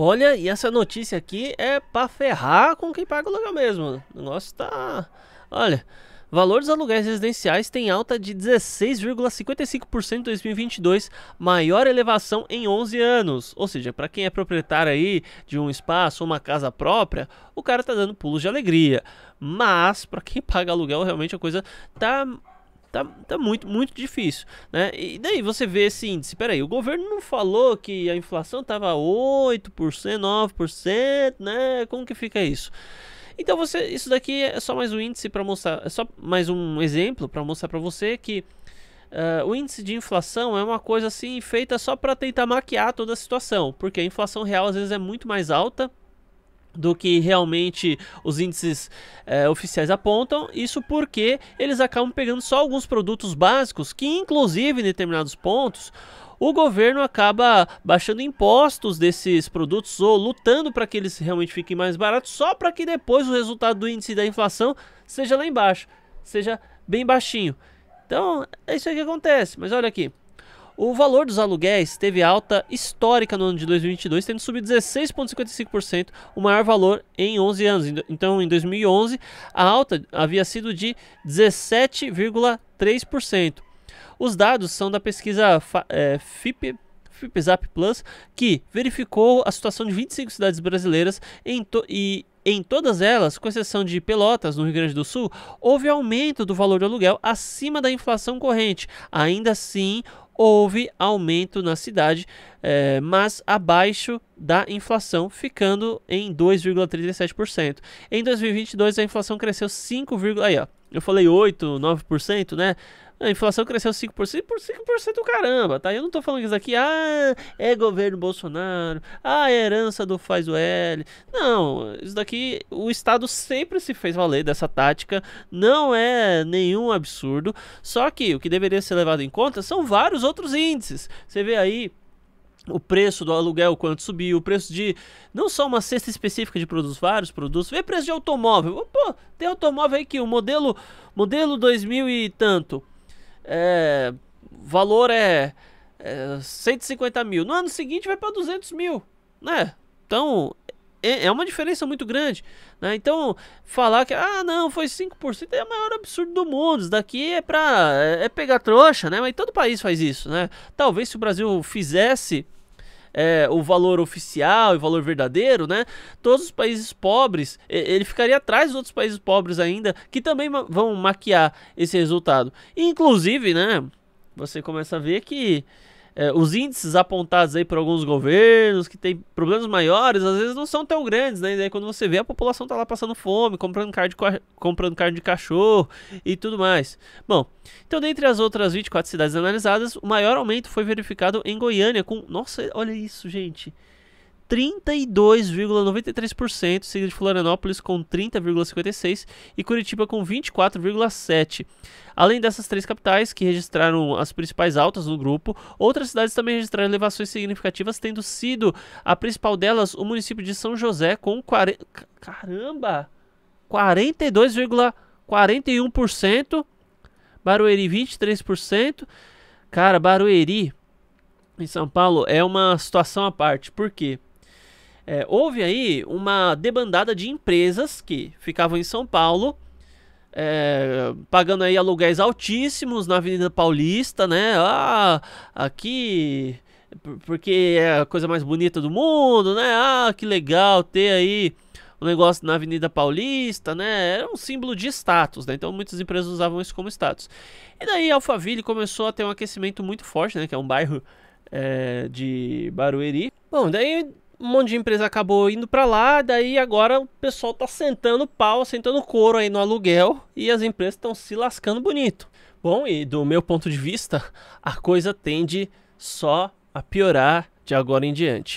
Olha, e essa notícia aqui é pra ferrar com quem paga o aluguel mesmo. O negócio tá. Olha. Valor dos aluguéis residenciais tem alta de 16,55% em 2022, maior elevação em 11 anos. Ou seja, para quem é proprietário aí de um espaço ou uma casa própria, o cara tá dando pulos de alegria. Mas para quem paga aluguel, realmente a coisa tá Tá, tá muito, muito difícil, né? E daí você vê esse índice, peraí, o governo não falou que a inflação tava 8%, 9%, né? Como que fica isso? Então você, isso daqui é só mais um índice para mostrar, é só mais um exemplo para mostrar para você que Uh, o índice de inflação é uma coisa assim feita só para tentar maquiar toda a situação, porque a inflação real às vezes é muito mais alta do que realmente os índices é, oficiais apontam. Isso porque eles acabam pegando só alguns produtos básicos que, inclusive, em determinados pontos, o governo acaba baixando impostos desses produtos ou lutando para que eles realmente fiquem mais baratos, só para que depois o resultado do índice da inflação seja lá embaixo, seja bem baixinho. Então, é isso aí que acontece. Mas olha aqui, o valor dos aluguéis teve alta histórica no ano de 2022, tendo subido 16,55%, o maior valor em 11 anos. Então, em 2011, a alta havia sido de 17,3%. Os dados são da pesquisa é, FIP. FIPZAP Plus, que verificou a situação de 25 cidades brasileiras em e em todas elas, com exceção de Pelotas, no Rio Grande do Sul, houve aumento do valor do aluguel acima da inflação corrente. Ainda assim, houve aumento na cidade, é, mas abaixo da inflação, ficando em 2,37%. Em 2022, a inflação cresceu 5, aí, ó, eu falei 8, 9%, né? A inflação cresceu 5%, por 5% do caramba, tá? Eu não tô falando isso aqui, ah, é governo Bolsonaro, ah, é herança do faz o L. Não, isso daqui, o Estado sempre se fez valer dessa tática, não é nenhum absurdo, só que o que deveria ser levado em conta são vários outros índices. Você vê aí o preço do aluguel, quanto subiu, o preço de não só uma cesta específica de produtos, vários produtos, vê preço de automóvel. Pô, tem automóvel aí que o modelo modelo 2000 e tanto, é, valor é, é 150 mil. No ano seguinte vai para 200 mil, né? Então é, é uma diferença muito grande, né? Então falar que ah não foi 5% é o maior absurdo do mundo. Isso daqui é para é, é pegar trouxa, né? Mas todo país faz isso, né? Talvez se o Brasil fizesse é, o valor oficial e valor verdadeiro, né? Todos os países pobres, ele ficaria atrás dos outros países pobres ainda, que também vão maquiar esse resultado. Inclusive, né? Você começa a ver que é, os índices apontados aí por alguns governos que têm problemas maiores, às vezes não são tão grandes, né? E quando você vê, a população tá lá passando fome, comprando carne de, comprando carne de cachorro e tudo mais. Bom, então dentre as outras 24 cidades analisadas, o maior aumento foi verificado em Goiânia com... Nossa, olha isso, gente! 32,93%, seguido de Florianópolis com 30,56% e Curitiba com 24,7%. Além dessas três capitais, que registraram as principais altas no grupo, outras cidades também registraram elevações significativas, tendo sido a principal delas o município de São José com 40... caramba! 42,41%, Barueri 23%. Cara, Barueri em São Paulo é uma situação à parte. Por quê? É, houve aí uma debandada de empresas que ficavam em São Paulo, é, pagando aí aluguéis altíssimos na Avenida Paulista, né? Ah, aqui porque é a coisa mais bonita do mundo, né? Ah, que legal ter aí o um negócio na Avenida Paulista, né? Era um símbolo de status, né? Então muitas empresas usavam isso como status. E daí Alphaville começou a ter um aquecimento muito forte, né? Que é um bairro é, de Barueri. Bom, daí um monte de empresa acabou indo para lá, daí agora o pessoal tá sentando pau, sentando couro aí no aluguel e as empresas estão se lascando bonito. Bom, e do meu ponto de vista, a coisa tende só a piorar de agora em diante.